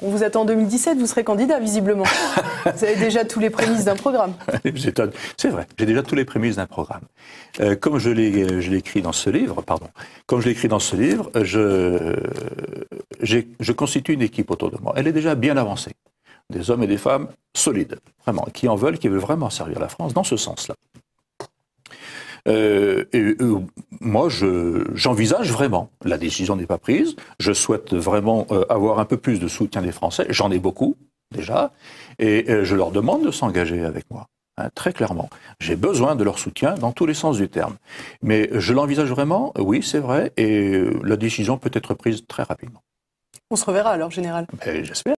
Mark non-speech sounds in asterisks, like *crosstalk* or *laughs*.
On vous attend en 2017, vous serez candidat visiblement. *laughs* vous avez déjà tous les prémices d'un programme. *laughs* C'est vrai, j'ai déjà tous les prémices d'un programme. Euh, comme je l'écris euh, dans ce livre, pardon, comme je l'écris dans ce livre, euh, je, constitue une équipe autour de moi. Elle est déjà bien avancée. Des hommes et des femmes solides, vraiment, qui en veulent, qui veulent vraiment servir la France dans ce sens-là. et, moi, j'envisage vraiment. La décision n'est pas prise. Je souhaite vraiment euh, avoir un peu plus de soutien des Français. J'en ai beaucoup déjà, et euh, je leur demande de s'engager avec moi. Hein, très clairement. J'ai besoin de leur soutien dans tous les sens du terme. Mais je l'envisage vraiment, oui, c'est vrai, et euh, la décision peut être prise très rapidement. On se reverra alors, général. Ben, j'espère.